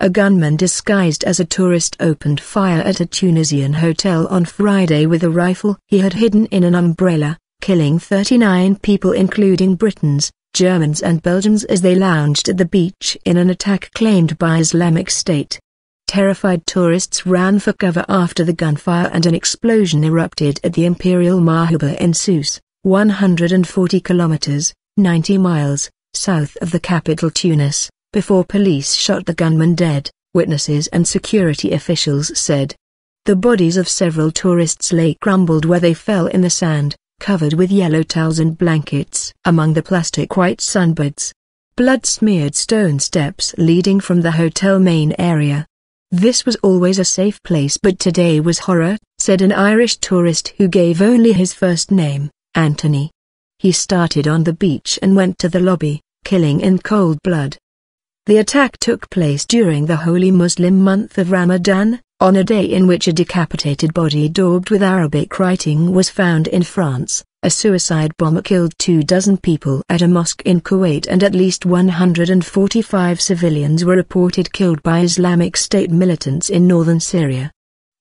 a gunman disguised as a tourist opened fire at a Tunisian hotel on Friday with a rifle he had hidden in an umbrella, killing 39 people including Britons, Germans and Belgians as they lounged at the beach in an attack claimed by Islamic State. Terrified tourists ran for cover after the gunfire and an explosion erupted at the Imperial Mahuba in Sousse, 140 kilometers, 90 miles, south of the capital Tunis before police shot the gunman dead, witnesses and security officials said. The bodies of several tourists lay crumbled where they fell in the sand, covered with yellow towels and blankets among the plastic white sunbeds. Blood-smeared stone steps leading from the hotel main area. This was always a safe place but today was horror, said an Irish tourist who gave only his first name, Anthony. He started on the beach and went to the lobby, killing in cold blood. The attack took place during the holy Muslim month of Ramadan, on a day in which a decapitated body daubed with Arabic writing was found in France. A suicide bomber killed two dozen people at a mosque in Kuwait and at least 145 civilians were reported killed by Islamic State militants in northern Syria.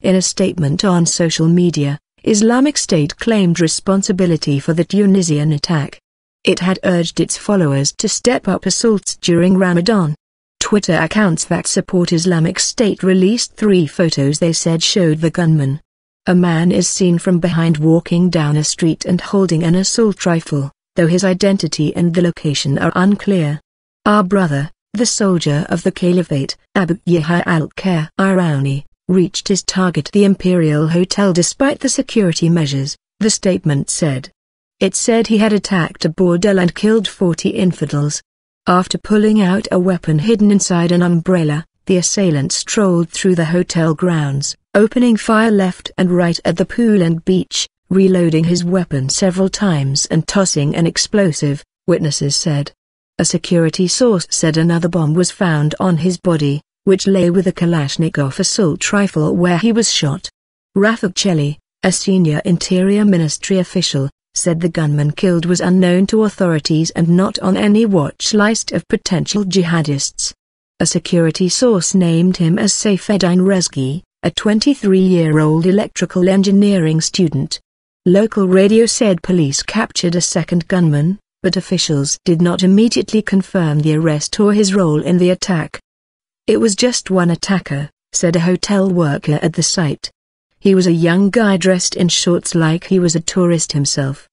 In a statement on social media, Islamic State claimed responsibility for the Tunisian attack. It had urged its followers to step up assaults during Ramadan, Twitter accounts that support Islamic State released three photos they said showed the gunman. A man is seen from behind walking down a street and holding an assault rifle, though his identity and the location are unclear. Our brother, the soldier of the Caliphate, Abu Yahya al-Khair Irani, reached his target the Imperial Hotel despite the security measures, the statement said. It said he had attacked a bordel and killed 40 infidels, after pulling out a weapon hidden inside an umbrella, the assailant strolled through the hotel grounds, opening fire left and right at the pool and beach, reloading his weapon several times and tossing an explosive, witnesses said. A security source said another bomb was found on his body, which lay with a Kalashnikov assault rifle where he was shot. Rafik a senior Interior Ministry official, said the gunman killed was unknown to authorities and not on any watch list of potential jihadists. A security source named him as Saifedein Rezgi, a 23-year-old electrical engineering student. Local radio said police captured a second gunman, but officials did not immediately confirm the arrest or his role in the attack. It was just one attacker, said a hotel worker at the site. He was a young guy dressed in shorts like he was a tourist himself.